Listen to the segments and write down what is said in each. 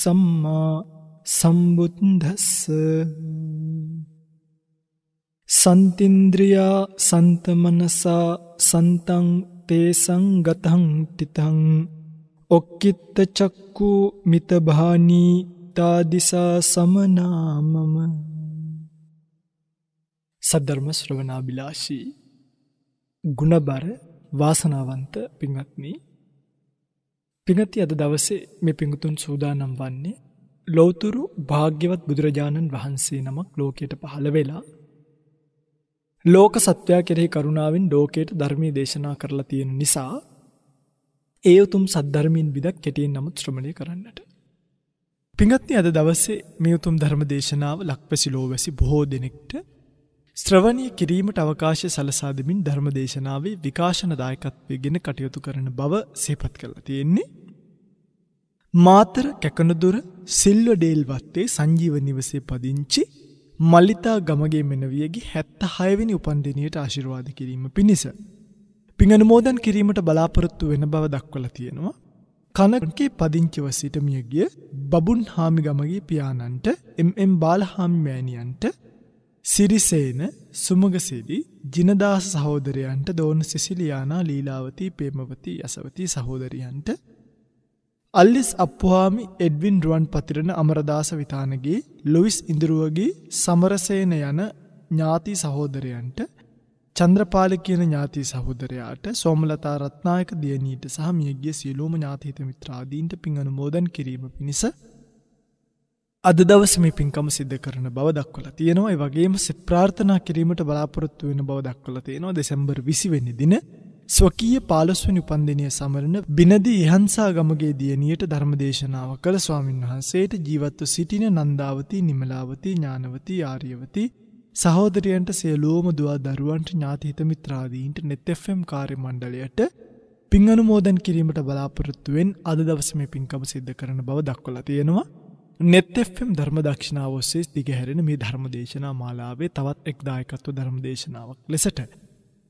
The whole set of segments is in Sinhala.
සම්මා සම්බුද්දස්ස සන්තින්ද්‍රියා සන්තමනසා සන්තං තේසං ගතං තිතං ඔක්කිත්ත චක්කු මිතභානී තාදිසා සමනාමම සද්ධර්ම ශ්‍රවණාබිලාෂී ගුණබර වාසනාවන්ත පින්වත්නි පිනති අද දවසේ මේ පිඟුතුන් සූදානම් වන්නේ ලෞතුරු භාග්‍යවත් බුදුරජාණන් වහන්සේ නමක් ලෝකයට පහළ වෙලා ලෝක සත්වයා කෙරෙහි කරුණාවෙන් ලෝකයට ධර්මයේ දේශනා කරලා තියෙන නිසා ඒ උතුම් සද්ධර්මයෙන් බිදක් කෙටියෙන් නමුත් ශ්‍රමණය කරන්නට. පිඟත්නි අද දවසේ මේ උතුම් ධර්ම දේශනාව ලක්වැසි ලෝවැසි බොහෝ දෙනෙක්ට ශ්‍රවණය කිරීමට අවකාශය සලසා දෙමින් ධර්ම දේශනාවේ විකාශන දායකත්වයගෙන කටයුතු කරන බව සේපත් කරලා තියෙන්නේ මාතර කැකනදුර සිල්වඩේල් වත්තේ සංජීව නිවසේ පදිංචි මල්ලිතා ගමගේ මෙනවියගේ හැත්ත හයවෙනි උපන්දිනයට ආශිරවාද කිරීම පිණිස. පිඟනුමෝදන් කිරීමට බලාපොරොත්තු වෙන බව දක්වල තියෙනවා. කනකේ පදිංචිව සිටමියගිය බබුන් හාමි ගමගේ පියාණන්ට එම්ම් බාලහාමිමෑණියන්ට සිරිසේන සුමගසිරි ජිනදාස සහෝදරයන්ට දෝන සිසිලියානා ලීලාවතී පේමවතී යසවතී සහෝදරියන්ට අල්ලිස් අප්පුහාමි එඩ්වින් රුවන් පතිරණ අමරදාස විතානගේ ලොවිස් ඉඳරුවගේ සමරසේන යන ඥාති සහෝදරයන්ට චන්ද්‍රපාල කියන ඥාති සහෝදරයාට සෝමලතා රත්නායක දියනීට සහ මියගේ සියලූම ඥාතීත මිත්‍රාදීන්ට පින් අනුමෝදන් කිරීම පිණිස අද දවස මේ පින්කම සිද්ධ කරන බව දක්වල තියෙනවා වගේම සිප්‍රාර්ථනා කිරීමට බලාපොරොත්තු වෙන බව දක්වල තියෙනවා දෙසැම්බර් විසිවෙනි දින ස්වකීය පාලස්වනි උපන්දිනය සමරන බිනදී ඉහන්සා ගමගේ දියණියට ධර්මදේශනාව කළ ස්වාමින් වහන්සේට ජීවත්ව සිටින නන්දාවති නිමලාවති ඥානවති ආර්යවති සහෝදරයන්ට සියලෝම දවා දරුවන්ට ඥාතිහිත මිත්‍රාදීන්ට නෙත්Fම් කාර්ය මණ්ඩලයට පින් අනුමෝදන් කිරීමට බලාපොරොත්තුවෙන් අද දවසම පින්කම සිද්ධ කරන බව දක්වලා තියෙනවා නෙත්Fම් ධර්ම දක්ෂණාවස්සේ දිගහැරෙන මේ ධර්මදේශනා මාලාවේ තවත් එක්දායකත්ව ධර්මදේශනාවක් ලෙසට.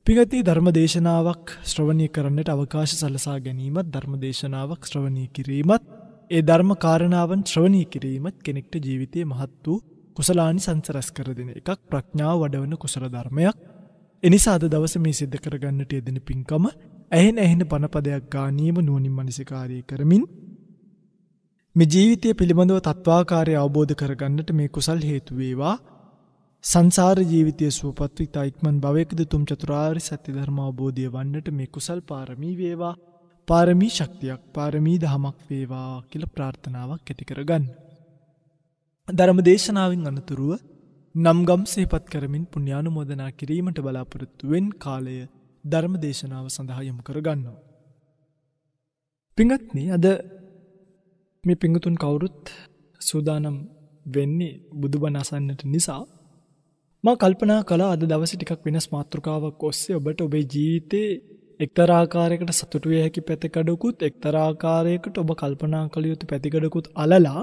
පිගති ධර්මදේශනාවක් ශ්‍රවණය කරන්නට අවකාශ සලසා ගැනීමත් ධර්මදේශනාවක් ශ්‍රවණය කිරීමත් ඒ ධර්ම කාරණාවන් ශ්‍රවණය කිරීමත් කෙනෙක්ට ජීවිතය මහත් වූ කුසලානි සංසරස් කරදින එකක් ප්‍රඥාව වඩවන කුසල ධර්මයක් එනිසාද දවස මේ සිද්ධ කරගන්නට යෙදෙන පින්කම ඇහෙන ඇහෙන පනපදයක් ගානීම නුවනින් මනසිකාරය කරමින් මේ ජීවිතය පිළිබඳව තත්වාකාරය අවබෝධ කරගන්නට මේ කුසල් හේතුවේවා සංසාර ජීවිතය සූපත්ව ඉතා ඉක්මන් භවයකද තුම් චතුරාරි සත්‍ය ධර්මාබෝධය වන්නට මේ කුසල් පාරමී වේවා පාරමී ශක්තියක් පාරමී දහමක් වේවා කියල ප්‍රාර්ථනාවක් ඇතිකරගන්න. ධර්ම දේශනාවෙන් අනතුරුව නම්ගම් සේපත් කරමින් පුුණ්‍යානු මෝදනා කිරීමට බලාපොරොත්තුවෙන් කාලය ධර්ම දේශනාව සඳහා යොමු කරගන්නවා. පිඟත්න අද මේ පිංගතුන් කවුරුත් සූදානම් වෙන්නේ බුදුබනසන්නට නිසා මා කල්පනා කලා අද දවස ටිකක් වෙනස් මාතෘකාවක් ඔස්සේ ඔබට ඔබේ ජීවිතේ එක්තරාකාරයකට සතුටුවේ හැකි පැතිකඩකුත් එක්තරාකාරයකට ඔබ කල්පනා කළ යුතු පැතිකඩකුත් අලලා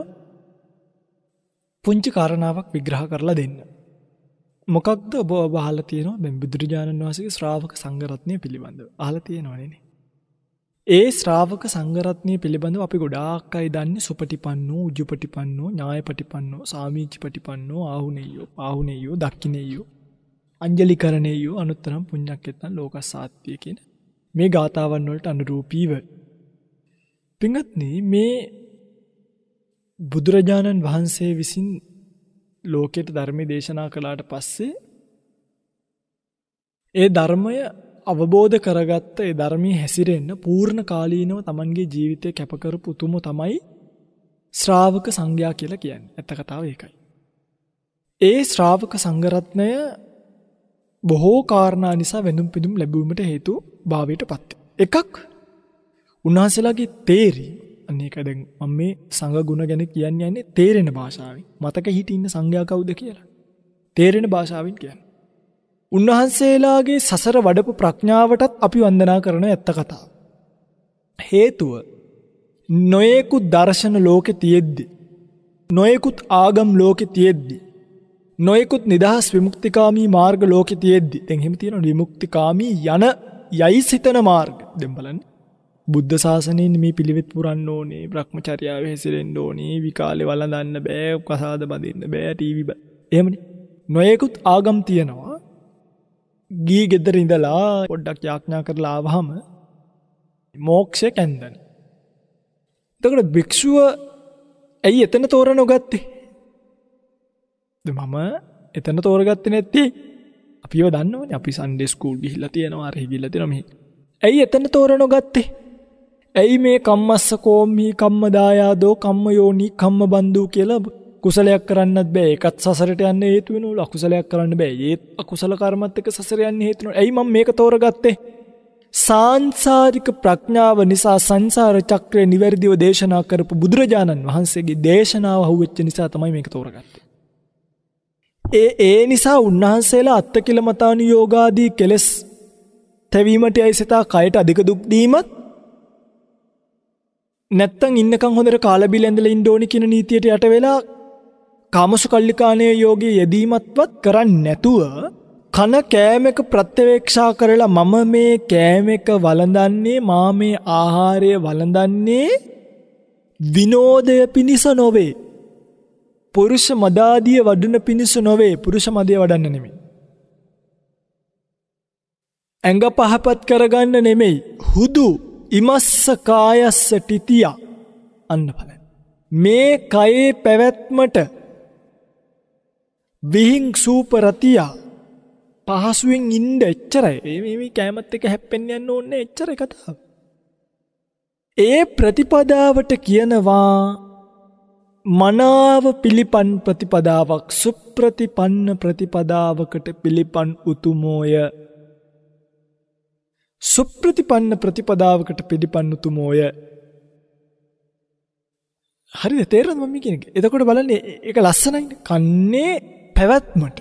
පුංචි කාරණාවක් විග්‍රහ කරලා දෙන්න. මොකක්ද ඔබ ඔබ හල තියෙනවා දැ බුදුරජාණන් වහසගේ ශ්‍රාවක සංගරත්නය පිළිබඳ ආල තියෙනවනේ ඒ ශ්‍රාවක සංඝරත්නය පිළිබඳව අපි ගොඩාක් අය දන්නේ සුපටිපන්නෝ උජුපටිපන්නෝ ඥායපටිපන්නෝ සාමීචිපටිපන්නෝ ආහුනේයෝ ආහුනේයෝ දක්ඛිනේයෝ අංජලිකරණේයෝ අනුත්තරම් පුඤ්ඤක්කෙත්තන් ලෝකසාත්‍ය කියන මේ ගාතාවන් වලට අනුරූපීව පින්වත්නි මේ බුදුරජාණන් වහන්සේ විසින් ලෝකයට ධර්මය දේශනා කළාට පස්සේ ඒ ධර්මය අවබෝධ කරගත්ත ඒ ධර්මයේ හැසිරෙන්න පූර්ණ කාලීනව Tamanගේ ජීවිතය කැපකරපු උතුම තමයි ශ්‍රාවක සංඝයා කියලා කියන්නේ. ඇත්ත කතාව ඒකයි. ඒ ශ්‍රාවක සංඝරත්නය බොහෝ කාරණා නිසා වෙනුම් පිදුම් ලැබීමට හේතු භාවයට පත් එකක් උන්වහන්සේලාගේ තේරි අනේක දැන් මම මේ සංඝ ගුණ ගැන කියන්නේ යන්නේ තේරෙන භාෂාවෙන්. මතක හිටින්න සංඝයා කවුද කියලා. තේරෙන භාෂාවෙන් කියන්නේ උන්වහන්සේලාගේ සසර වඩපු ප්‍රඥාවටත් අපි වන්දනා කරන ඇත්ත කතාව. හේතුව නොයෙකුත් දර්ශන ලෝකෙ තියෙද්දි. නොයෙකුත් ආගම් ලෝකෙ තියෙද්දි. නොයෙකුත් නිදහස් විමුක්තිකාමී මාර්ග ලෝකෙ තියෙද්දි තැන් හිම තියෙන විමුක්තිකාමී යන යයි සිතන මාර්ග දෙම්බලන් බුද්ධ ශාසනයෙන් මේ පිළිවෙත් පුරන්න ඕනේ බ්‍රහ්මචර්යාව හැසිරෙන්න ඕනේ විකාලේ වළඳන්න බෑ කසාද බඳින්න බෑ ටීවී බෑ එහෙමනේ නොයෙකුත් ආගම් තියෙනවා ගී ගෙදර ඉඳලා පොඩ්ඩක් යාඥා කරලා ආවහම මෝක්ෂය කැන්දන. එතකොට භික්ෂුව ඇයි එතන තෝරන ගත්තේ. මම එතන තෝරගත්ත නැත්ති අපිව දන්නවන අපි සන්ඩෙ ස්කූල් ගිහිල්ල තියෙනවා හිගිල්ල තිරමහි. ඇයි එතන තෝරනො ගත්තේ. ඇයි මේ කම්මස්ස කෝම්හි කම්මදායාදෝ කම්ම යෝනී කම්ම බන්ධූ කියලබ කුසලයක් කරන්නත් බෑ ඒකත් සසරට යන්න හේතු වෙනවා අකුසලයක් කරන්න බෑ ඒත් අකුසල කර්මත් එක්ක සසර යන්න හේතු වෙනවා. එයි මම මේක තෝරගත්තේ. සාංසාරික ප්‍රඥාව නිසා සංසාර චක්‍රය නිවැරදිව දේශනා කරපු බුදුරජාණන් වහන්සේගේ දේශනාව අහුවෙච්ච නිසා තමයි මේක තෝරගත්තේ. ඒ ඒ නිසා උන්වහන්සේලා අත්තකිලමතානු යෝගාදී කෙලෙස් තැවීමට ඇයි සිතා කයට අධික දුක් දීමත් නැත්තම් ඉන්නකම් හොඳට කාලබිල් ඇඳලා ඉන්න ඕනි කියන නීතියට යට වෙලා කාමසු කල්ලිකානය යෝගේ යෙදීමත්වත් කරන්න නැතුව කන කෑම එක ප්‍රත්‍යවේක්ෂා කරලා මම මේ කෑම එක වළඳන්නේ මා මේ ආහාරය වළඳන්නේ විනෝදය පිණිස නොවේ. පුරුෂ මදාදිය වඩන පිණිස නොවේ පුරුෂ මදය වඩන්න නෙමේ. ඇඟ පහපත් කරගන්න නෙමෙයි හුදු ඉමස්ස කායස්ස ටිතියා අන්න පලන. මේ කයේ පැවැත්මට විහිං සූපරතියා පහසුවෙන් ඉන්ඩ එච්චරයි මේ කෑමත් එක හැප්පෙන් යන්න ඕන්න එච්චර කතාව. ඒ ප්‍රතිපදාවට කියනවා මනාව පිළිපන් ප්‍රතිපදාවක් සුප්‍රතිපන්න ප්‍රතිපදාවකට පිළිපන් උතුමෝය සුප්‍රතිපන්න ප්‍රතිපදාවකට පිළිපන් උතුමෝය හරි තේරෙනවද මම කියන්නේ එතකොට බලන්නේ ඒක ලස්සනයි කන්නේ පැවැත්මට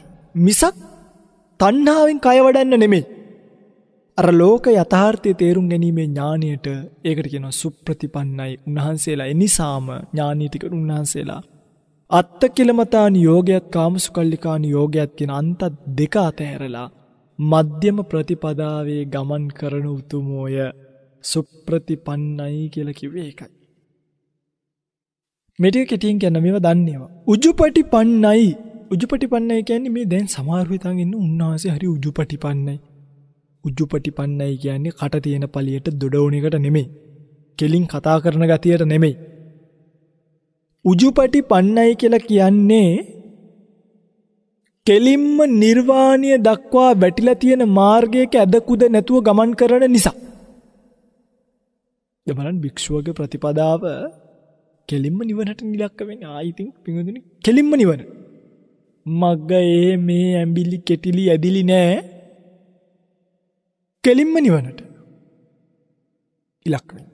මිසක් තණ්හාවෙන් කය වඩන්න නෙමෙයි. අර ලෝක යථාර්ථය තේරුම් ගැනීමේ ඥානයට ඒකට කියන සුප්‍රතිපන්නයි උන්වහන්සේලා එනිසාම ඥානීටික උන්වහන්සේලා. අත්ත කෙලමතාන යෝගයත් කාමසුකල්ලිකාන යෝගයත් කියෙන අන්තත් දෙක අතහැරලා මධ්‍යම ප්‍රතිපදාවේ ගමන් කරන උතුමෝය සුප්‍රතිපන්නයි කියලකිවේ එකයි. මෙටිය කෙටියෙන් ගැනමව දන්නේවා. උජුපටි පන්නයි උජුපටිපන්නයි කියන්නේ මේ දැන් සමහරව හිතන් ඉන්න උන්වහන්සේ හරි උජුපටිපන්නයි. උජුපටිපන්නයි කියන්නේ කට තියෙන පළියට දොඩවුන එකට නෙමෙයි. කෙලින් කතා කරන ගතියට නෙමෙයි. උජුපටිපන්නයි කියලා කියන්නේ කෙලින්ම නිර්වාණය දක්වා වැටිලා තියෙන මාර්ගයක ඇදකුද නැතුව ගමන් කරන නිසා. දෙමලන් භික්ෂුවගේ ප්‍රතිපදාව කෙලින්ම නිවනට නිලක්ක වෙන ආයිතින් පිඟුදුනි කෙලින්ම නිවන. මග්ග ඒ මේ ඇඹිලි කෙටිලි ඇදිලි නෑ. කෙලින්ම නිවනට. ඉලක්ක වෙන්න.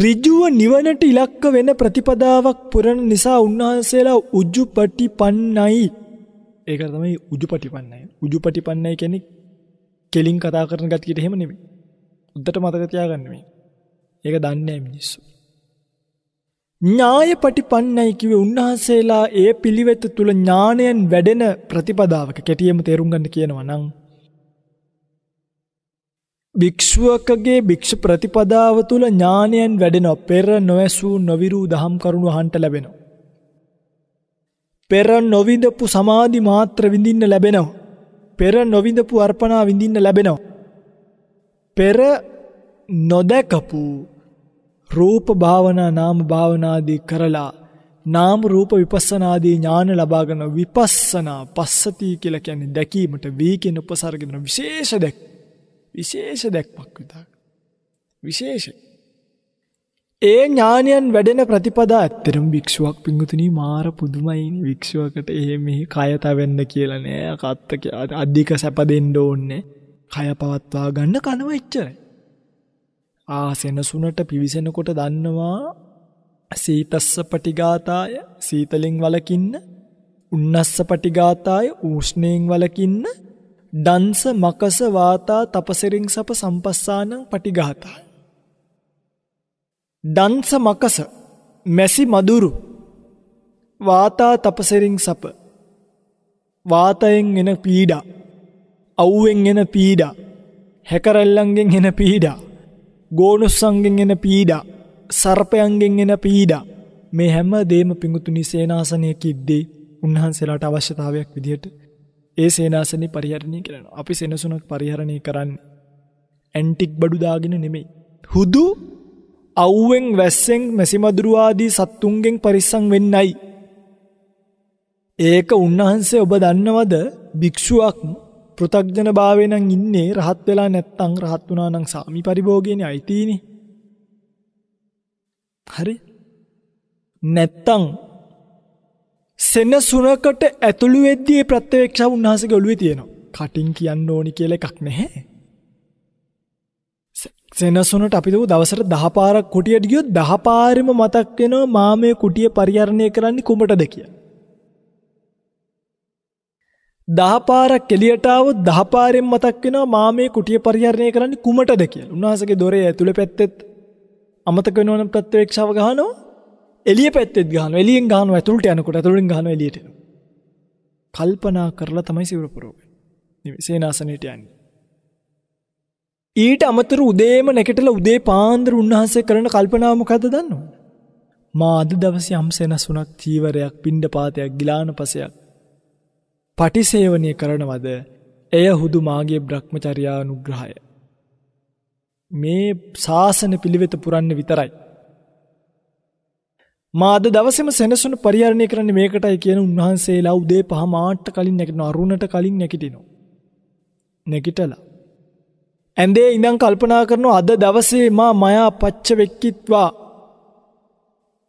ඍජුව නිවනට ඉලක්ක වෙන ප්‍රතිපදාවක් පුරන නිසා උන්වහන්සේලා උජුපටිපන්නයි. ඒක තමයි උජුපටිපන්නයි. උජුපටිපන්නයි කියන්නේ කෙලින් කතා කරන ගතියට එහෙම නෙමෙයි. උද්දට මතක තියාගන්න මේ. ඒක දන්නේ නැහැ මිනිස්සු. ඥාය පටිපන්නයි කිවේ උන්වහන්සේලා ඒ පිළිවෙත තුල ඥාණයෙන් වැඩෙන ප්‍රතිපදාවක කැටියෙම තේරුම් ගන්න කියනවා නම් භික්ෂුවකගේ භික්ෂු ප්‍රතිපදාව තුල ඥාණයෙන් වැඩෙනවා පෙර නොඇසූ නොවිරු දහම් කරුණු අහන්ට ලැබෙනවා පෙර නොවිඳපු සමාධි මාත්‍ර විඳින්න ලැබෙනවා පෙර නොවිඳපු අර්පණා විඳින්න ලැබෙනවා පෙර නොදැකපු රූප භාවනා නාම භාවනාදී කරලා නාම රූප විපස්සනාදී ඥාන ලබාගෙන විපස්සනා පස්සති කියලා කියන්නේ දැකීමට වී කියන උපසර්ග දෙන විශේෂ දැක් විශේෂ දැක්මක් විතර විශේෂ ඒ ඥානයන් වැඩෙන ප්‍රතිපදා ඇත්තටම භික්ෂුවක් පිංගුතුනි මාර පුදුමයිනේ භික්ෂුවකට එහෙ මෙහි කය තවෙන්න කියලා නෑ කත්ත අධික සැප දෙන්න ඕනේ කය පවත්වා ගන්න කනව එච්චරයි ආසෙනසුනට පිවිසෙනකොට දන්නවා සීතස්ස පටිගාතාය සීතලින් වලකින්න උන්නස්ස පටිගාතාය ඌෂ්ණයෙන් වලකින්න ඩන්ස මකස වාතා තපසිරින් සප සම්පස්සානං පටිගාතා ඩන්ස මකස මැසි මදුරු වාතා තපසිරින් සප වාතයෙන් එන පීඩා අවුවෙන් එන පීඩා හැකරල්ලන්ගෙන් එන පීඩා ගෝනුස්සන්ගෙන් එන පීඩා සර්පයන්ගෙන් එන පීඩා මේ හැම දේම පිඟුතුනි සේනාසනය කිද්දේ උන්වහන්සේලාට අවශ්‍යතාවයක් විදිහට ඒ සේනාසනය පරිහරණය කරන අපි සෙනසුනක් පරිහරණය කරන්න ඇන්ටික් බඩුදාගෙන නෙමෙයි. හුදු අව්වෙන් වැස්සෙන් මැසිමදුරුවාදී සත්තුන්ගෙන් පරිස්සං වෙන්නයි. ඒක උන්වහන්සේ ඔබ දන්නවද භික්‍ෂුවක් පෘථග්ජන භාවේ නම් ඉන්නේ රහත් වෙලා නැත්තම් රහත් වුණා නම් සාමි පරිභෝගේනේ අයිතිනේ. හරි. නැත්තම් සෙනසුනකට ඇතුළු වෙද්දී මේ ප්‍රත්‍යක්ෂව උන්වහන්සේගේ ඔළුවේ තියෙනවා. කටින් කියන්න ඕනි කියලා එකක් නැහැ. සෙනසුනට අපි දව දවසට 10 පාරක් කුටියට ගියොත් 10 පාරෙම මතක් වෙනවා මා මේ කුටිය පරිහරණය කරන්නේ කුඹටද කියලා. දහපාරක් කෙලියටාව දහපාරෙන් මතක් වෙන මා මේ කුටිය පරිහරණය කරන්න කුමටද කියල උන්හසගේ දොරේ ඇතුළ පැත්තෙත් අමතක නොන ප්‍රත්වේක්ෂාව ගහනෝ එලිය පැත්තෙත් ගහන එලිය ගහන ඇතුළට යනකොට ඇතුළින් ගහන එලියට කල්පනා කරලා තමයි සිවරපුරෝග සේනාසනයට යන්න ඊට අමතර උදේම නැකටල උදේ පාන්දර උන්වහන්සේ කරන කල්පනාමකද දන්නවා මාද දවස යම් සෙනසුනක් චීවරයක් පින්ඩ පාතයක් ගිලාන පසයක් පටිසේවනය කරනවද එය හුදු මාගේ බ්‍රහ්මචරයානුග්‍රහය. මේ ශාසන පිළිවෙත පුරන්න විතරයි. මාද දවසම සෙනසුන පරිහරණය කරන මේකටයි කියන උන්වහන්සේලා උදේ පහ මාට්ට කලින් නැකෙන අරුණට කලින් නැකිටිනවා. නැගිටලා. ඇඳේ ඉඳං කල්පනා කරනු අද දවසේ මා මයා පච්ච වෙක්කිත්වා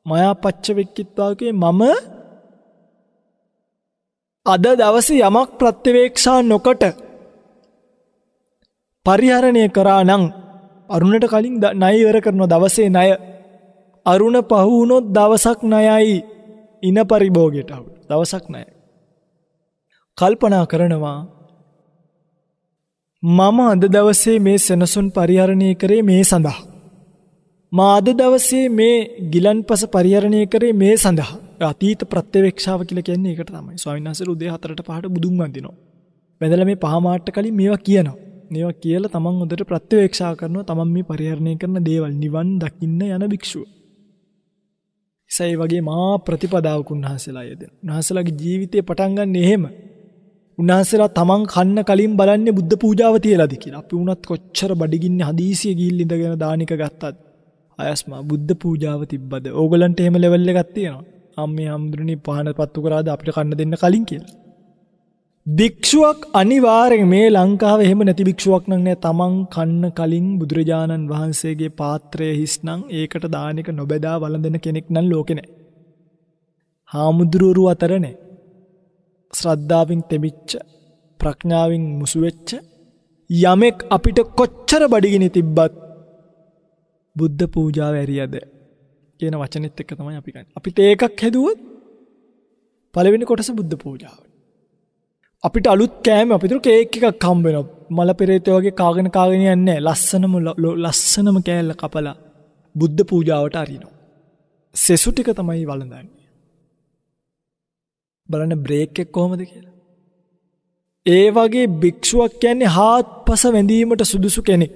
මයා පච්ච වෙක්කිත්වාගේ මම අද දවස යමක් ප්‍රත්‍යවේක්ෂා නොකට පරිහරණය කරා නං අරුණට කලින් නයිවර කරන දවසේ ණය අරුණ පහුවුණොත් දවසක් ණයයි ඉන පරිභෝගයට අවු දවසක් ණය කල්පනා කරනවා මම අද දවසේ මේ සෙනසුන් පරිහරණය කරේ මේ සඳහා මා අද දවසේ මේ ගිලන්පස පරිහරණය කරේ මේ සඳහා අතීත ප්‍රත්්‍යවේක්ෂාව කියල කියන්නේ එකට තමයි ස්වාවින්හසර උදේ හතරට පහට බුදුන් වන්දිනවා. වැදල මේ පහමාට්ට කලින් මේවා කියනවා. මේවා කියල තමන් හොදට ප්‍රත්්‍යවේක්ෂා කරනවා තමන් මේ පරිහරණය කරන දේවල් නිවන් දකින්න යන භික්ෂුව. සයි වගේ මා ප්‍රතිපදාවකුන් වහසලා යද. උහසලගේ ජීවිතය පටන්ගන්න එහෙම උන්හසලා තමන් කන්න කලින් බලන්න බුද්ධ පූජාව තියලාද කියලා අපි උනත් කොච්චර බඩිගින්න හදීසිය ගිල් ඉඳගෙන දානික ගත්තත් අයස්ම බුද්ධ පූජාව තිබ්බද ඕගලන්ට එහෙම ලෙවල්ල ගත්තියෙනවා අම් මේ හාමුදුරණි පහන පත්තු කරාද අපිට කන්න දෙන්න කලින් කියලා. භික්ෂුවක් අනිවාරෙන් මේ ලංකාව එහෙම නැති භික්ෂුවක් නං නෑ තමන් කන්න කලින් බුදුරජාණන් වහන්සේගේ පාත්‍රය හිස්නං ඒකට දානක නොබැදා වලඳන කෙනෙක් නන් ලෝකෙනෑ. හාමුදුරුවරු අතරනේ. ශ්‍රද්ධාවෙන් තෙමිච්ච ප්‍රඥාවෙන් මුසුවෙච්ච යමෙක් අපිට කොච්චර බඩිගෙන තිබ්බත් බුද්ධ පූජාව ඇරියද කියන වචනෙත් එක්ක තමයි අපි ගන්න. අපිට ඒකක් හැදුවොත් පළවෙනි කොටස බුද්ධ පූජාව. අපිට අලුත් කෑම අපිට කේක් එකක් හම්බ වෙනවා. මල පෙරේතය වගේ කාගෙන කාගෙන යන්නේ ලස්සනම ලස්සනම කෑල්ල කපලා බුද්ධ පූජාවට අරිනවා. සෙසු ටික තමයි වළඳන්නේ. බලන්න බ්‍රේක් එක කොහොමද කියලා. ඒ වගේ භික්ෂුවක් කියන්නේ හාත්පස වැඳීමට සුදුසු කෙනෙක්.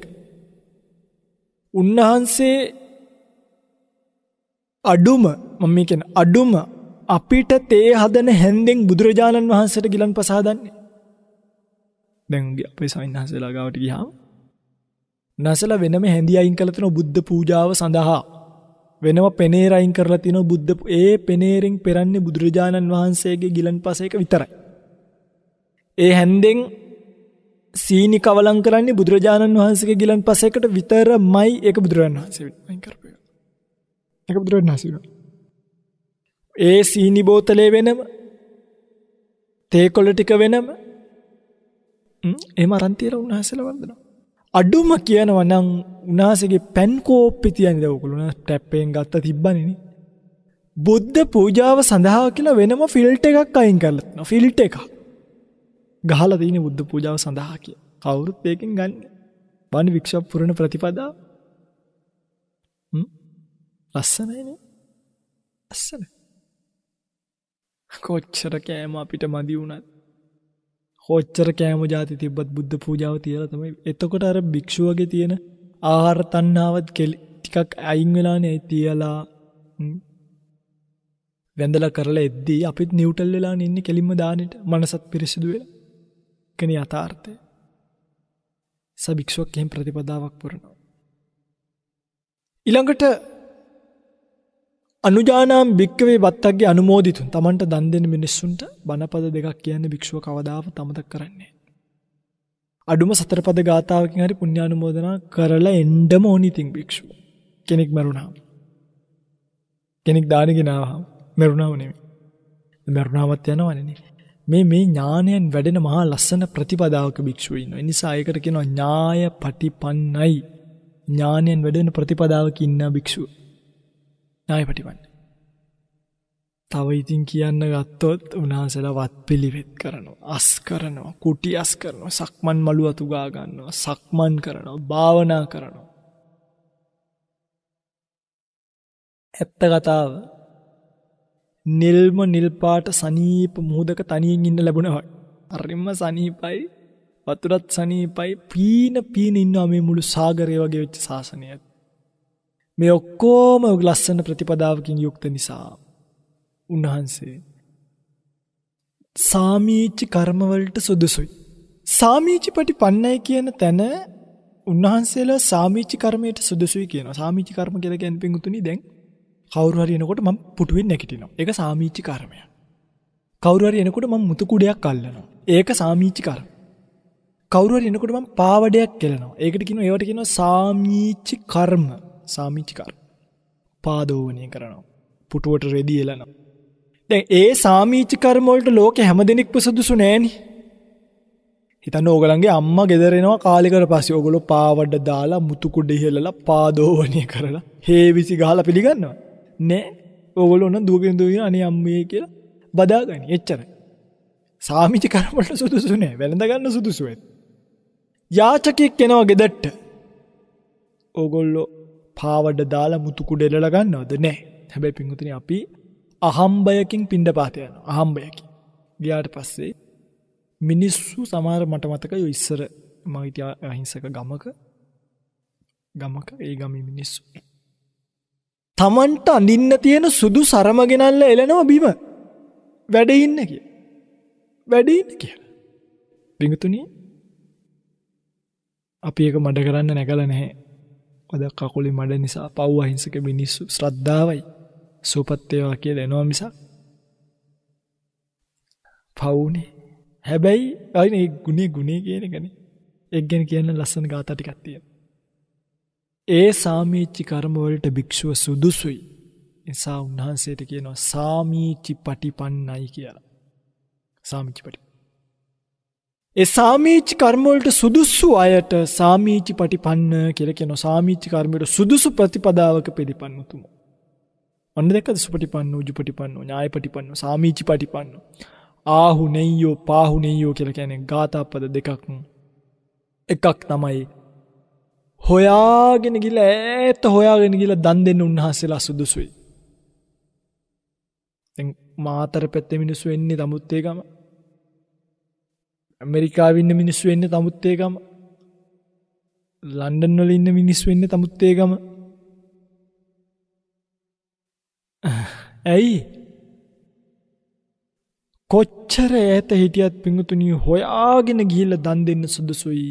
උන්වහන්සේ අඩුම මම මේකෙන් අඩුම අපිට තේ හදන හැන්දෙන් බුදුරජාණන් වහන්සට ගිලන් පසාදන්නේ දැන්ගේ අපේ සයින්හස ලාගාවට ගිහාම් නසල වෙනම හැඳි අයින් කලතින බුද්ධ පූජාව සඳහා වෙනව පෙනේරයින් කරලා තින බුද්ධ ඒ පෙනේරෙන් පෙරන්නේ බුදුරජාණන් වහන්සේගේ ගිලන් පසයක විතරයි ඒ හැන්දෙන් සීනි කවලන් කරන්නේ බුදුරජාණන් වහන්සේගේ ගිලන් පසයකට විතර මයි ඒක බුදුරජාණන් වහන්සේ කරපය ඒක බුදුරජාණන් හසිනවා. ඒ සීනි බෝතලේ වෙනම තේකොළ ටික වෙනම එහෙම අරන් තියලා උන්වහන්සේලා වන්දනවා. අඩුම කියනවා නම් උන්වහන්සේගේ පැන් කෝප්පේ තියන්නේ දවකුළු උන්වහන්සේ ටැප් එකෙන් ගත්ත තිබ්බනේ නේ. බුද්ධ පූජාව සඳහා කියලා වෙනම ෆිල්ට් එකක් අයින් කරලා තියෙනවා ෆිල්ට් එකක්. ගහලා තියෙන බුද්ධ පූජාව සඳහා කියලා. කවුරුත් ඒකෙන් ගන්න. වණ වික්ෂප් පුරණ ප්‍රතිපදා. හ්ම් ලස්සනයින ලස්සන කොච්චර කෑම අපිට මදි වුණත් කොච්චර කෑම ජාති තිබ්බත් බුද්ධ පූජාව තියලා තමයි එතකොට අර භික්ෂුවගේ තියෙන ආහාර තණ්හාවත් ටිකක් අයින් වෙලානේ තියලා වැඳලා කරලා එද්දී අපිත් නිව්ටල් වෙලා ඉන්නේ කෙලින්ම දානෙට මනසත් පිරිසිදු වෙලා කෙන යථාර්ථය සභික්ෂුවක් එහෙම ප්‍රතිපදාවක් පුරනවා ඊළඟට අනුජානම් භික්කවේ බත්තක්ගේ අනුමෝදිතුන් තමන්ට දන් දෙන මිනිස්සුන්ට බණපද දෙකක් කියන්නේ භික්ෂුව කවදාව තමතක් කරන්නේ. අඩුම සතරපද ගාථාවකින් හරි පුණ්‍යානුමෝදනා කරලා එන්නම ඕනි ඉතින් භික්ෂුව. කෙනෙක් මරුණාම. කෙනෙක් දානෙ ගෙනාවහම මරුණාම නෙමෙයි. මරුණාමත් යනවනේ. මේ මේ ඥානයෙන් වැඩෙන මහා ලස්සන ප්‍රතිපදාවක භික්ෂුව ඉන්නවා. ඒ නිසා ඒකට කියනවා ඥාය පටිපන්නයි. ඥානයෙන් වැඩෙන ප්‍රතිපදාවක ඉන්න භික්ෂුව. නායපටිපන්නේ. තව ඉතින් කියන්න ගත්තොත් උනාසල වත් පිළිවෙත් කරනවා අස් කරනවා කුටි අස් කරනවා සක්මන් මළු අතුගා ගන්නවා සක්මන් කරනවා භාවනා කරනවා ඇත්ත කතාව නිල්ම නිල්පාට සනීප මුහදක තනියෙන් ඉන්න ලැබුණවට අරිම්ම සනීපයි වතුරත් සනීපයි පීන පීන ඉන්නවා මේ මුළු සාගරය වගේ වෙච්ච ශාසනයත් මේ ඔක්කෝම ලස්සන ප්‍රතිපදාවකින් යුක්ත නිසා උන්වහන්සේ සාමීච්චි කර්මවලට සුදුසුයි. සාමීචි පටි පන්නයි කියන තැන උන්වහන්සේලා සාමීචි කර්මයට සුදුසුයි කියන සාමීචි කර්ම කියලා ගැන් පිඟුතුනි දැන් කවුරු හරි එනකොට මම පුටුවෙන් නැගිටිනවා. ඒක සාමීචි කර්මයක්. කවුරු හරි එනකොට මම මුතු කුඩයක් අල්ලනවා. ඒක සාමීචි කර්ම. කවුරු හරි එනකොට මම පාවඩයක් කෙලනවා. ඒකට කියනවා ඒවට කියනවා සාමීචි කර්ම. සාමිච්චිකාර පාදෝවනය කරනවා. පුටුවට රෙදි එලනවා. දැන් ඒ සාමීච්චිකර්මොල්ට ලෝක හැම දෙනෙක්පු සුදුසු නෑනි හිතන්න ඕගලන්ගේ අම්ම ගෙදරෙනවා කාලිකර පස්සේ ඔගොලො පාවඩ දාලා මුතුකුඩ ඉහෙලලා පාදෝවනය කරලා හේවිසි ගහලා පිළිගන්නවා නෑ ඔගොල ඔන්න දුවගෙන් දුවන අනේ අම්මේ කියලා බදාගනි එච්චර සාමිචි කරමට සුදුසු නෑ වැළඳගන්න සුදුසුවත් යාචකෙක් කෙනවා ගෙදට්ට ඕගොල්ලෝ පාවඩ දාලා මුතු කුඩෙලල ගන්නවද නෑ හැබැයි පිංහතුන අපි අහම්බයකින් පින්ඩ පාතයන අහම්බයකි ගියාට පස්සේ මිනිස්සු සමාර මට මතකය ඉස්සර මහිතය අහිංසක ගමක ගමක ඒ ගමි මිනිස්සු තමන්ට අඳින්න තියෙන සුදු සරමගෙනල්ල එලනවා බීම වැඩඉන්න කිය වැඩඉන්න කිය පිඟතුනී අපි එක මඩ කරන්න නැකල නැහැ ඔද කකුලි මඩ නිසා පව් අහිංසක මිනිස්සු ශ්‍රද්ධාවයි සුපත්තේවා කියලා එනවා මිසක් පවුනේ හැබැයි අයින ඒ ගුණේ ගුණේ කියන එකනේ එක් ගැන කියන්න ලස්සන ගාථා ටිකක් තියෙනවා ඒ සාමීචි කර්ම වලට භික්ෂුව සුදුසුයි නිසා උන්වහන්සේට කියනවා සාමීචි පටිපන්නයි කියලා සාමීචි පටි ඒ සාමීච්ච කර්මවලට සුදුසු අයට සාමීචි පටිපන්න කියලා කියන සාමීච්ච කර්මයට සුදුසු ප්‍රතිපදාවක පිළිපන්නුතුම. ඔන්න දෙකද සුපටිපන්න උජුපටිපන්න ඥායපටිපන්න සාමීචි පටිපන්න. ආහු නෙයියෝ පාහු නෙයියෝ කියලා කියන්නේ ගාථාපද දෙකක්. එකක් තමයි හොයාගෙන ගිහලා ඈත හොයාගෙන ගිහලා දන් දෙන්න උන්වහන්සේලා සුදුසුයි. දැන් මාතර පැත්තේ මිනිස්සු එන්නේ තමුත්තේ ගම ඇමරිකාව ඉන්න මිනිස් වෙන්න තමුත් ඒකම ලන්ඩන් වල ඉන්න මිනිස් වෙන්න තමුත් ඒකම ඇයි කොච්චර ඇත හිටියත් පිංගුතුනී හොයාගෙන ගිහිල්ල දන් දෙන්න සුදුසුයි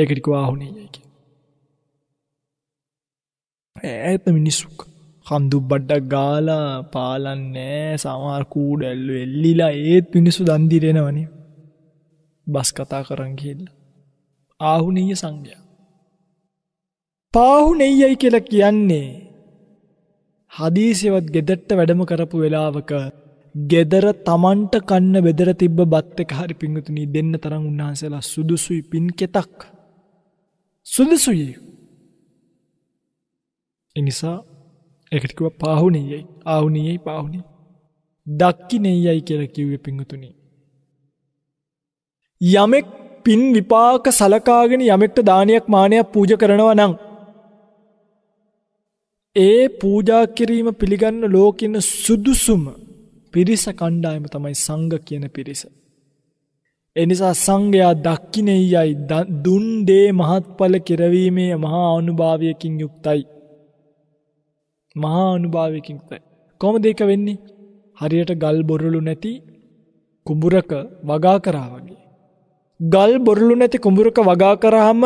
ඒකටික වාහුනේ යයික ඇත මිනිස්සුක් හඳු බඩ්ඩක් ගාලා පාලන්නෑ සමාර් කූඩ ඇල්ලු එල්ලිලා ඒත් මිනිස්සු දන්දිරෙනවනේ බස් කතා කරන් කියල්ල. ආහුනීය සංඝයා. පාහු නෙයියයි කියල කියන්නේ. හදීසිවත් ගෙදට්ට වැඩම කරපු වෙලාවක ගෙදර තමන්ට කන්න බෙදර තිබ බත්තක හරි පිංගතුනී දෙන්න තරම් උන්හන්සේලා සුදුසුයි පින් කෙතක්. සුදුසුයි. එනිසා එකටකුව පාහුනීයයි ආවුනීයයි පාහුණි. දක්කි නෙයියයි කියල කිව්ව පිංගතුනී. යමෙක් පින් විපාක සලකාගෙන යමෙක්ට දානයක් මානයක් පූජ කරනවා නම් ඒ පූජා කිරීම පිළිගන්න ලෝකින සුදුසුම පිරිස කණ්ඩායම තමයි සංඝ කියන පිරිස. එනිසා සංඝයා දක්කිනෙයයි දුන් දේ මහත්ඵල කෙරවීමේ මහා අනුභාවයකින් යුක්තයි. මහා අනුභාවයකින් යුක්තයි. කොහොමද ඒක වෙන්නේ? හරියට ගල් බොරළු නැති කුඹුරක වගා කරා වගේ. ගල් බොරළු නැති කුඹුරක වගා කරාම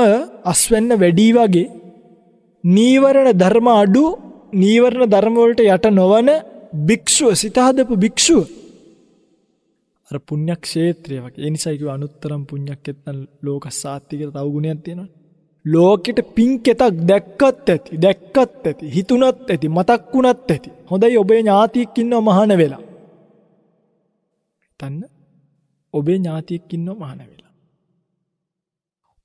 අස්වැන්න වැඩි වගේ නීවරණ ධර්ම අඩු නීවරණ ධර්ම වලට යට නොවන භික්ෂුව සිත හදපු භික්ෂුව අර පුණ්‍යක්ෂේත්‍රය වගේ ඒ නිසා කිව්ව අනුත්තරම් පුණ්‍යක් නැත්නම් ලෝකසාත්ති කියලා තව ගුණයක් තියෙනවා ලෝකෙට පිංකෙතක් දැක්කත් ඇති දැක්කත් ඇති හිතුණත් ඇති මතක් වුණත් ඇති හොඳයි ඔබේ ඥාතියෙක් ඉන්නව මහාන වෙලා හිතන්න ඔබේ ඥාතියෙක් ඉන්නව මහාන වෙලා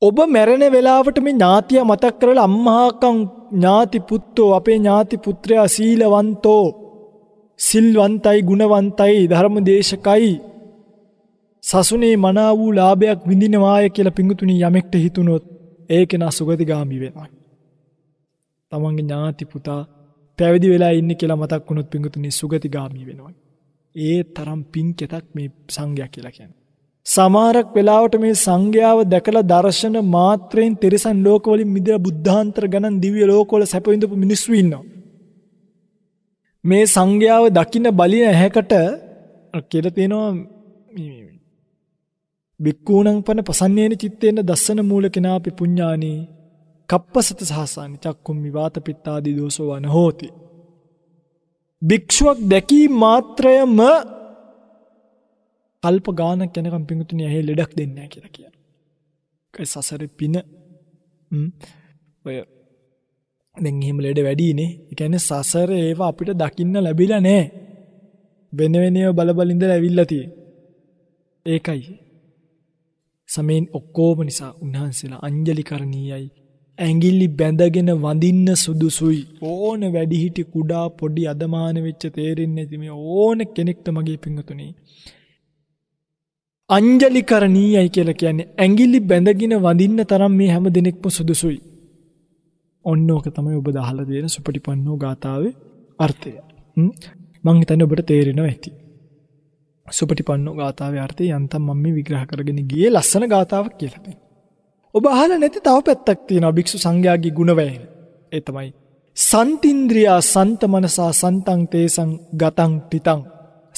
ඔබ මැරෙන වෙලාවට මේ ඥාතිය මතක් කරල අම්මාකං ඥාති පුත්තෝ අපේ ඥාති පුත්‍රයා සීලවන්තෝ සිල්වන්තයි ගුණවන්තයි ධර්ම දේශකයි සසුනේ මනා වූ ලාභයක් විඳිනවාය කියල පිඟුතුනි යමෙක්ට හිතුනොත් ඒ කෙනා සුගතිගාමි වෙනයි. තමන්ගේ ඥාති පුතා පැවිදි වෙලා ඉන්න කියලා මතක් වුණොත් පිඟුතුනි සුගතිගාමි වෙනවා. ඒ තරම් පින්කෙතක් මේ සංඝයක් කියලා කියන්නේ. සමහරක් වෙලාවට මේ සංඝයාව දැකලා දර්ශන මාත්‍රයෙන් තිරිසන් ලෝකවලින් මිදලා බුද්ධාන්තර ගණන් දිව්‍ය ලෝකවල සැප විඳපු මිනිස්සු ඉන්නවා. මේ සංඝයාව දකින්න බලින ඇහැකට කියලා තියෙනවා බික්කූණං පන පසන්නේන චිත්තේන දස්සන මූල කෙනාපි පුඤ්ඤානි කප්පසත සහසානි චක්කුම් විවාත පිත්තාදී දෝසෝ වන හෝති. භික්ෂුවක් දැකීම මාත්‍රයම කල්ප ගානක් යනකම් පිඟුතුනි ඇහි ලෙඩක් දෙන්නේ නැහැ කියලා කියනවා. ඒ සසරේ පින ඔය දැන් එහෙම ලෙඩ වැඩිනේ. ඒ කියන්නේ සසර ඒව අපිට දකින්න ලැබිලා නැහැ. වෙන වෙනම බලබල ඉඳලා ඇවිල්ලා තියෙන්නේ. ඒකයි. සමෙන් ඔක්කොම නිසා උන්වහන්සේලා අංජලි කරණීයයි ඇඟිලි බැඳගෙන වඳින්න සුදුසුයි ඕන වැඩිහිටි කුඩා පොඩි අදමාන වෙච්ච තේරෙන්නේ නැති මේ ඕන කෙනෙක්ට මගේ පිංගුතුනේ අංජලි කරණීයයි කියලා කියන්නේ ඇඟිලි බැඳගෙන වඳින්න තරම් මේ හැම දිනෙකම සුදුසුයි. ඔන්න ඕක තමයි ඔබ දහලා දෙන සුපටිපන්නෝ ගාතාවේ අර්ථය. මං හිතන්නේ ඔබට තේරෙනවා ඇති. සුපටිපන්නෝ ගාතාවේ අර්ථය යන්තම් මම මේ විග්‍රහ කරගෙන ගියේ ලස්සන ගාතාවක් කියලා මේ. ඔබ අහලා නැති තව පැත්තක් තියෙනවා භික්ෂු සංඝයාගේ ගුණවැයන. ඒ තමයි සන්තින්ද්‍රියා සන්ත මනසා සන්තං තේසං ගතං තිතං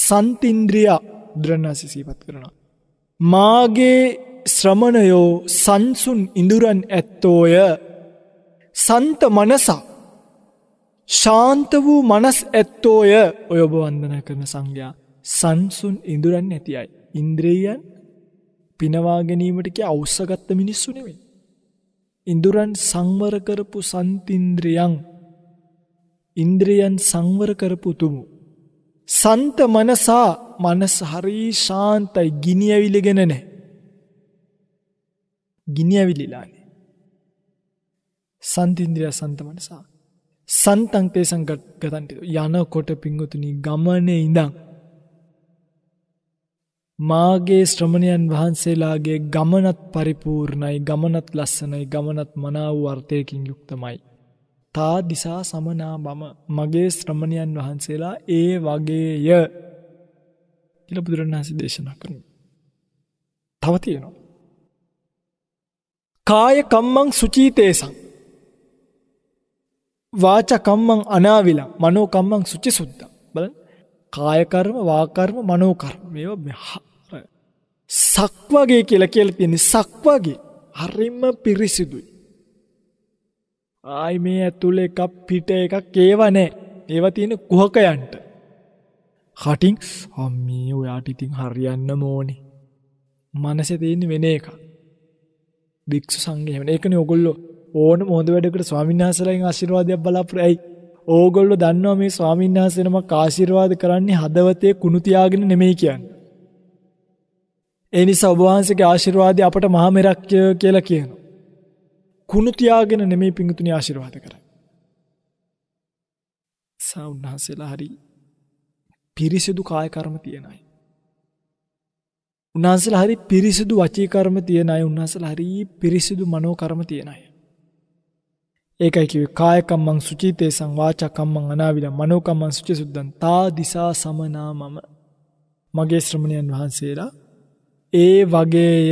සන්තින්ද්‍රියා බුදුරණාහි සිහිපත් කරනවා. මාගේ ශ්‍රමණයෝ සංසුන් ඉඳුරන් ඇත්තෝය සන්ත මනසක් ශාන්ත වූ මනස් ඇත්තෝය ඔය ඔබ වන්දන කරන සංඝයා සංසුන් ඉඳුරන් නැතියි. ඉන්ද්‍රීයන් පිනවාගැනීමටක අවස්සගත්ත මිනිස්සු නෙවෙයි. ඉඳුරන් සංවර කරපු සන්තින්ද්‍රියන් ඉන්ද්‍රියන් සංවර කරපු තුමු. සන්ත මනසා මනස හරි ශාන්තයි ගිනි ඇවිලගෙන නැහැ. ගිනි ඇවිලිලානේ. සන්තින්ද්‍රිය සන්ත මනස. සන්තං තේසං ගතන්ති යනකොට පිංගුතුනි ගමනේ ඉඳන් මාගේ ශ්‍රමණයන් වහන්සේලාගේ ගමනත් පරිපූර්ණයි ගමනත් ලස්සනයි ගමනත් මනාව වර්ථයකින් යුක්තමයි. තා දිසා සමනා බම මගේ ශ්‍රමණයන් වහන්සේලා ඒ වගේය කියල බුදුරන් වහන්සේ දේශනා කරන. තව තියෙනවා. කායකම්මං සුචීතේසං වාචකම්මං අනාවිලා මනෝකම්මං සුචි සුද්ද බල කායකර්ම වාකර්ම මනෝකර්ම මේවා සක්වගේ කියලා කියල තියෙන සක්වගේ හරිම පිරිසිදුයි. ආයි මේ ඇතුළ එකක් පිට එකක් ඒවනෑ ඒව තියෙන කුහකයන්ට කටින් හම්මී ඔයාට ඉතින් හරියන්න මෝනේ මනස තියෙන්නේ වෙන එක භික්ෂු සංඝය වෙන එකනේ ඔගොල්ලෝ ඕන මොහොත වැඩකට ස්වාමීන් වහන්සේලාගෙන් ආශිර්වාදයක් බලාපොරොත්තු ඇයි ඕගොල්ලෝ දන්නවා මේ ස්වාමීන් වහන්සේ නමක් ආශිර්වාද කරන්නේ හදවතේ කුණු තියාගෙන නෙමෙයි කියන්නේ ඒ නිසා ඔබ වහන්සේගේ ආශිර්වාදය අපට මහා මෙරක්ය කියලා කියනවා. කුණු තියාගෙන නෙමෙයි පිඟුතුනි ආශිර්වාද කරන්නේ. සෞන්හන්සලා හරි පිරිසිදු කාය කර්ම තියෙන අය. උන්වහන්සේලා හරි පිරිසිදු වචී කර්ම තියෙන අය, උන්වහන්සේලා හරි පිරිසිදු මනෝ කර්ම තියෙන අය. ඒකයි කිව්වේ කායකම්මං සුචිතේසං වාචකම්මං අනාවිදං මනෝකම්මං සුචිසුද්ධං තා දිසා සමනා මම. මගේ ශ්‍රමණයන් වහන්සේලා ඒ වගේය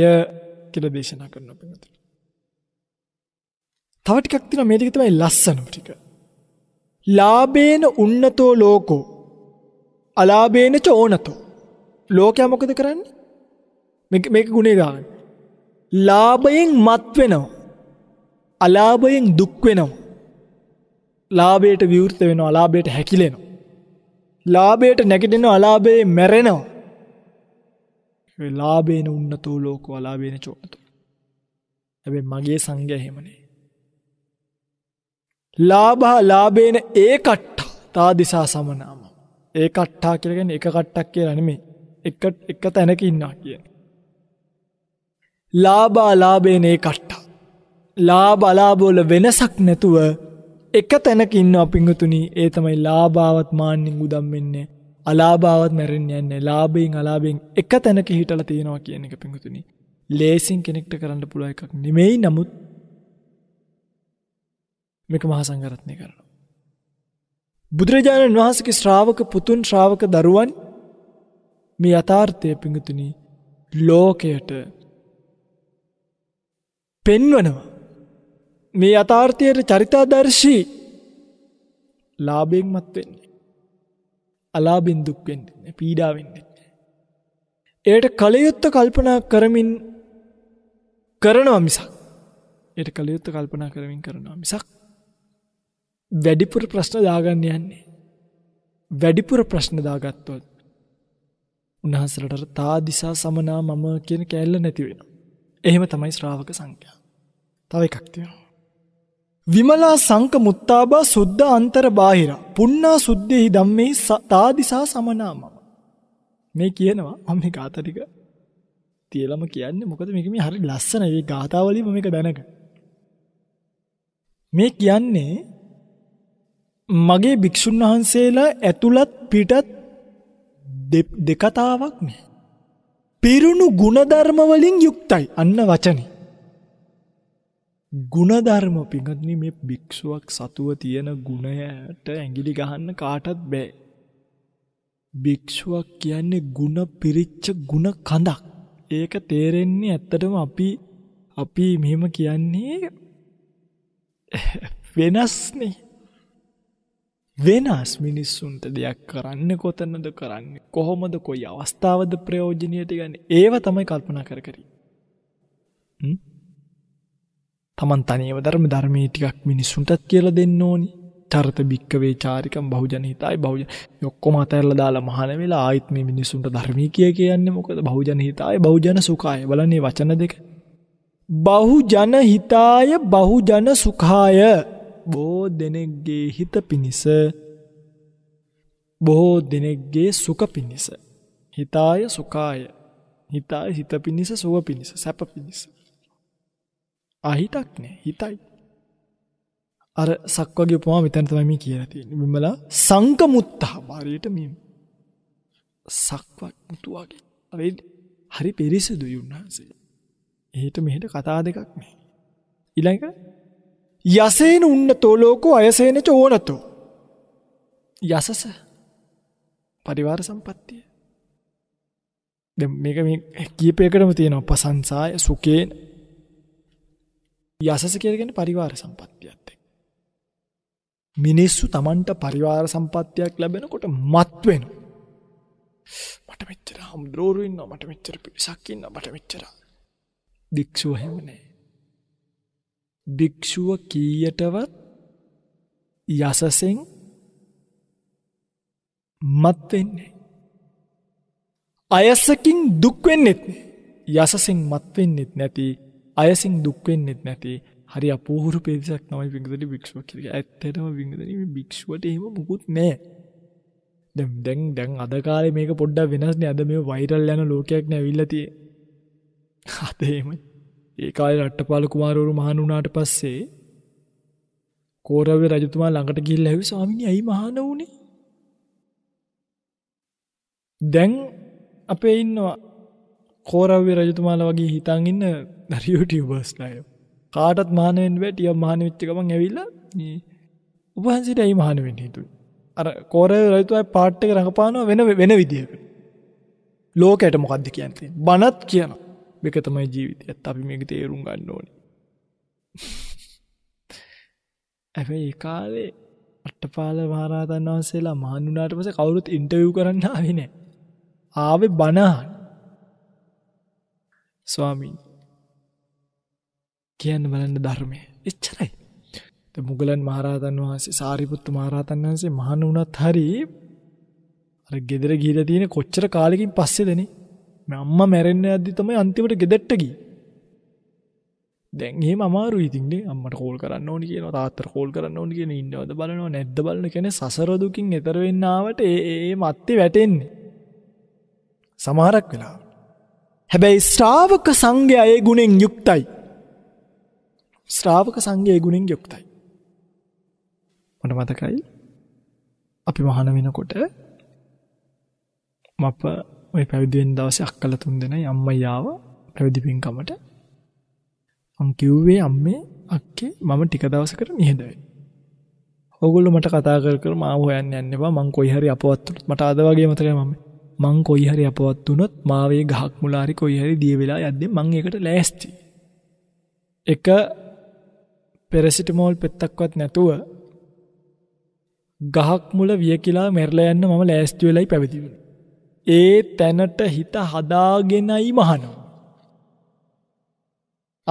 කියලා දේශනා කරනවා පිටුතුන. තව ටිකක් තියෙනවා මේ ටික තමයි ලස්සනම ටික. ලාභේන උන්නතෝ ලෝකෝ අලාභේනච ඕනතෝ. ලෝකයා මොකද කරන්නේ? මේක මේක ගුණේ ගන්න. ලාභයෙන් මත් වෙනවා. අලාභයෙන් දුක් වෙනවා. ලාභයට විවෘත වෙනවා, ලාභයට හැකිලෙනවා. ලාභයට නැගිටිනවා, අලාභයේ මැරෙනවා. ලාභේන උන්නතෝ ලෝකෝ අලාභේන චෝනතෝ. හැබැයි මගේ සංඝයා එහෙම නෙවෙයි. ලාභා ලාභේන ඒකට්ඨ තා දිසා සමනාම ඒ කට්ටා කියලා කියන්නේ එක කට්ටක් කියලා නෙමෙයි. එක එක තැනක ඉන්නවා කියන්නේ. ලාභා ලාභේන ඒ කට්ටා. ලාභ අලාභ වල වෙනසක් නැතුව එක තැනක ඉන්නවා පිංගුතුනි. ඒ තමයි ලාභාවත් මාන්නින් උදම් වෙන්නේ. අලාභාවත් මැරෙන්න යන්නේ. ලාභයෙන් අලාභයෙන් එක තැනක හිටලා තියෙනවා කියන එක පිංගුතුනි. ලේසින් කෙනෙක්ට කරන්න පුළුවන් එකක් නෙමෙයි. නමුත් මේක මහා සංඝරත්නය කරනවා. බුදුරජාණන් වහන්සගේ ශ්‍රාවක පුතුන් ශ්‍රාවක දරුවන් මේ යථාර්ථය පිඟතුනි ලෝකයට පෙන්වනවා මේ යථාර්ථයට චරිතාදර්ශී ලාබෙන් මත් වෙන්නේ අලාබෙන් දුක් වෙන්න පීඩාවෙන්න එයට කළයුත්ත කල්පනා කරමින් කරනවා මිසක් එයට කළයුත්ත කල්පනා කරමින් කරනවා මිසක් වැඩිපුර ප්‍රශ්න දාගන්න යන්නේ. වැඩිපුර ප්‍රශ්න දාගත්තොත් උන්වහන්සේලට තා දිසා සමනා මම කියන කැලල නැති වෙනවා. එහෙම තමයි ශ්‍රාවක සංඛ්‍යා. තව එකක් තියෙනවා. විමලා සංක මුත්තාබා සුද්ධ අන්තර බාහිර පුන්නා සුද්ධෙහි ධම්මේ තාදිසා සමනා මම. මේ කියනවා මම මේ ගාථා ටික තියලම කියන්නේ මොකද මේක මේ හරි ලස්සනයි. මේ ගාථාවලින් මේක දැනගන්න. මේ කියන්නේ මගේ භික්‍ෂූන් වහන්සේලා ඇතුළත් පිටත් දෙකතාවක් නෑ. පිරුණු ගුණධර්මවලින් යුක්තයි අන්න වචන. ගුණධර්ම පිගත්න මේ භික්‍ෂුවක් සතුව තියෙන ගුණයට ඇගිලි ගහන්න කාටත් බෑ. භික්‍ෂුවක් කියන්නේ ගුණ පිරිච්ච ගුණ කඳක්. ඒක තේරෙන්නේ ඇත්තටම අපි අපි මෙහෙම කියන්නේ වෙනස්නේ වෙනස් මිනිස්සුන්ට දෙයක් කරන්න කොතන්නද කරන්න කොහොමද කොයි අවස්ථාවද ප්‍රයෝජනයට ගන්න ඒව තමයි කල්පනා කර කරී තමන් තනව ධර්ම ධර්මී ටිකක් මිනිස්සුන්ටත් කියල දෙන්න ඕනි චර්ත භික්කවේ චාරිකම් බහුජනහිතයි බෞජ යොක්කොම අතැරල දාලා මහන වෙලා ආයිත් මේ මිනිස්සුන්ට ධර්මී කිය කියන්න මොකද බහුජනහිතයි බෞජන සුකාය බලන්නේ වචන දෙක බහුජනහිතාය බහුජන සුකාය බොහෝ දෙනෙක්ගේ හිත පිණිස බොහෝ දෙනෙක්ගේ සුක පිණිස හිතාය සුකාය හිතාය හිත පිණිස සුව පිණිස සැප පිණිස අහිතක් නෑ හිතයි අර සක්වගේ උපමා මෙතැන තමයි කියනති විමලා සංකමුත්තා බාරයට මෙම සක්වත් මුතුවාගේ අරේ හරි පිරිසිදුයි උන්වහන්සේ එහට මෙහෙට කතා දෙකක් මේ ඉළඟ යසේන උන්නතෝ ලෝකෝ අයසේන චෝනතෝ. යසස පරිවාර සම්පත්තිය. දෙ මේක කීපයකටම තියෙනවා පසංසාය සුකේන යසස කියරගෙන පරිවාර සම්පත්තියත්තෙක්. මිනිස්සු තමන්ට පරිවාර සම්පත්තියක් ලැබෙනකොට මත්වෙන. මට මෙච්චර හම් දරෝරුවන්න මට මෙච්චර පිරිසක්කින්න මට මෙච්චර දික්ෂූහෙමනේ භික්ෂුව කීයටවත් යසසෙන් මත් වෙන්නේ අයසකින් දුක් වෙන්නෙත් යසසින් මත් වෙන්නෙත් නැති අයසින් දුක් වෙන්නෙත් නැති හරි අපූරු පිරිසක් තමයි විගදලි භික්ෂුව කියලා. ඇත්තටම විගදලි මේ භික්ෂුවට එහෙම මුකුත් නැහැ. දැන් දැන් දැන් අද කාලේ මේක පොඩ්ඩක් වෙනස්නේ. අද මේ වෛරල් යන ලෝකයක් නෑ අවිල්ලා තියෙන්නේ. අද එහෙමයි. ඒ කාලේ රට්ටපාල කුමාරවරු මහාන වුණාට පස්සේ කෝරවේ රජතුමා ළඟට ගිහිල්ලා ඇහුවේ ස්වාමීනි ඇයි මහාන වුනේ? දැන් අපේ ඉන්නවා කෝරවේ රජතුමාලා වගේ හිතන් ඉන්න YouTubersලා කාටත් මහාන වෙන්න බෑ ටිකක් මහාන වෙච්ච ගමන් ඇවිල්ලා උපහන්සිට ඇයි මහාන වෙන්න හිතුවේ? අර කෝරවේ රජතුමා පාට් එක රඟපානවා වෙන වෙන විදියකට. ලෝකයට මොකද්ද කියන්නේ? බනත් කියනවා. මේක තමයි ජීවිතයත් අපි මේක තේරුම් ගන්න ඕනේ. හැබැයි ඒ කාලේ අට්ටපාල මහරහතන් වහන්සේලා මහන් වුණාට පස්සේ කවුරුත් ඉන්ටර්විව් කරන්න ආවේ නැහැ. ආවේ බණ අහන්න. ස්වාමීන් කියන්න බලන්න ධර්මය. එච්චරයි. මුගලන් මහරහතන් වහන්සේ සාරිපුත්තු මහරහතන් වහන්සේ මහණ වුණත් හරි අර ගෙදර ගිහිලා තියෙන කොච්චර කාලෙකින් පස්සේදනේ මේ අම්මා මැරෙන්න යද්දි තමයි අන්තිමට ගෙදෙට්ට ගියේ. දැන් එහෙම අමාරුයි ඉතින් නේ අම්මට කෝල් කරන්න ඕනි කියනවා තාත්තට කෝල් කරන්න ඕනි කියන ඉන්නවද බලනවා නැද්ද බලන කියන්නේ සසර දුකින් ඈතර වෙන්න ආවට ඒ ඒ මැත්තේ වැටෙන්නේ සමහරක් වෙලා හැබැයි ශ්‍රාවක සංඝයා ඒ ගුණෙන් යුක්තයි ශ්‍රාවක සංඝයා ඒ ගුණෙන් යුක්තයි මට මතකයි අපි මහාන වෙනකොට මප ওই පැවිදි වෙන දවසේ අක්කලා තුන්දෙනයි අම්මයි ආව පැවිදි පින්කමට. මං කිව්වේ අම්මේ අක්කේ මම ටික දවසකට නිහඬ වෙයි. ඕගොල්ලෝ මට කතා කර කර මාව හොයන්න යන්න එපා මං කොයි හරි අපවත් වුණොත් මට අද වගේ මතකයි මම. මං කොයි හරි අපවත් වුණොත් මාවේ ගහක් මුලාරි කොයි හරි දිය වෙලා යද්දී මං ඒකට ලෑස්ති. එක පෙරසිටමෝල් පෙත්තක්වත් නැතුව ගහක් මුල විය කියලා මැරලා යන්න මම ලෑස්ති වෙලයි පැවිදි වුණේ. ඒ තැනට හිත හදාගෙනයි මහනවා.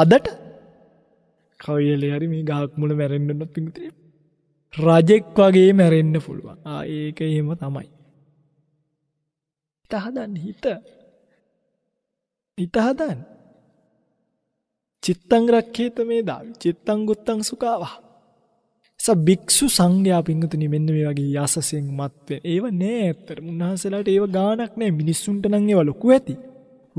අදට කවයලේ හරි මේ ගහක් මුල මැරෙන්න්නත් පිතුරේ රජෙක් වගේ මැරෙන්න්න පුළුවන් ඒක එහෙම තමයි. තහදන් හිත හිතහදන් චිත්තං රක්කේත මේ දාව චිත්තං ගුත්තං සුකාවා ස භික්ෂු සංඝයා පින්වතුනි මෙන්න මේ වගේ යසසෙන් මත් වෙන. ඒව නෑ ඇත්තට. උන්වහන්සේලාට ඒව ගාණක් නෑ. මිනිස්සුන්ට නම් ඒව ලොකු ඇති.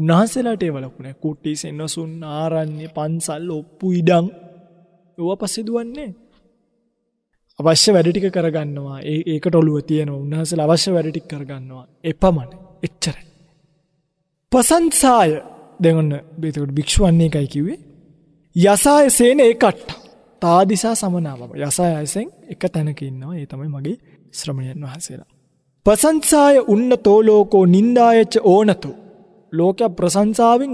උන්වහන්සේලාට ඒව ලොකු නෑ. කුටි සෙන්වසුන් ආරණ්‍ය පන්සල් ඔප්පු ඉඩම් ඒවා පස්සේ දුවන්නේ අවශ්‍ය වැඩ ටික කරගන්නවා. ඒ ඒකට ඔළුව තියෙනවා. උන්වහන්සේලා අවශ්‍ය වැඩ ටික කරගන්නවා. එපමණ. එච්චරයි. ප්‍රසංසාය දැන් ඔන්න ඒකට භික්ෂුවන්නේ එකයි කිව්වේ. යසාය සේන ඒකට තාදිසා සමනාවම යසායසෙන් එක තැනක ඉන්නවා ඒ තමයි මගේ ශ්‍රමණයන් වහන්සේලා. ප්‍රසංසාය උන්න තෝලෝකෝ නින්දායච්ච ඕනතු. ලෝකයක් ප්‍රසංසාවෙන්